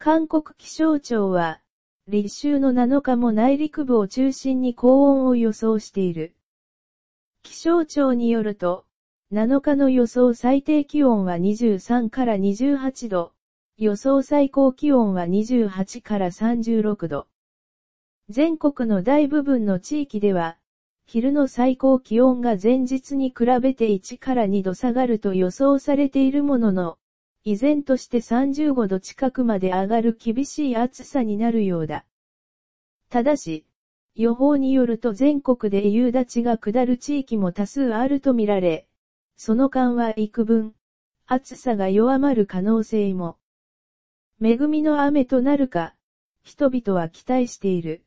韓国気象庁は、立秋の7日も内陸部を中心に高温を予想している。気象庁によると、7日の予想最低気温は23から28度、予想最高気温は28から36度。全国の大部分の地域では、昼の最高気温が前日に比べて1から2度下がると予想されているものの、依然として35度近くまで上がる厳しい暑さになるようだ。ただし、予報によると全国で夕立が下る地域も多数あるとみられ、その間は幾分、暑さが弱まる可能性も。恵みの雨となるか、人々は期待している。